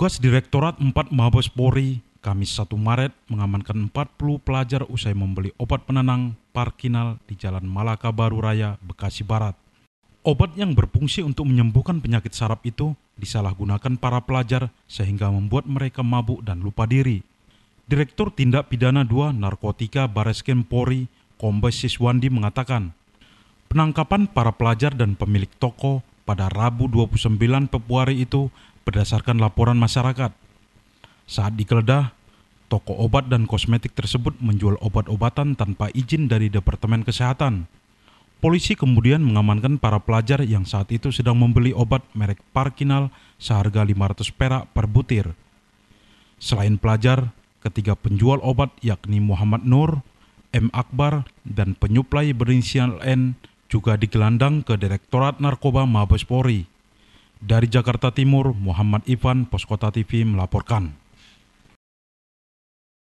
Petugas Direktorat 4 Mabes Polri Kamis 1 Maret mengamankan 40 pelajar usai membeli obat penenang Parkinal di Jalan Malaka Baru Raya, Bekasi Barat. Obat yang berfungsi untuk menyembuhkan penyakit saraf itu disalahgunakan para pelajar sehingga membuat mereka mabuk dan lupa diri. Direktur Tindak Pidana 2 Narkotika Bareskrim Polri, Kombes Siswandi mengatakan, penangkapan para pelajar dan pemilik toko pada Rabu 29 Februari itu berdasarkan laporan masyarakat. Saat digeledah, toko obat dan kosmetik tersebut menjual obat-obatan tanpa izin dari Departemen Kesehatan. Polisi kemudian mengamankan para pelajar yang saat itu sedang membeli obat merek Parkinal seharga 500 perak per butir. Selain pelajar, ketiga penjual obat yakni Muhammad Nur, M. Akbar, dan penyuplai berinisial N juga digelandang ke Direktorat Narkoba Mabes Polri. Dari Jakarta Timur, Muhammad Ivan, Poskota TV melaporkan.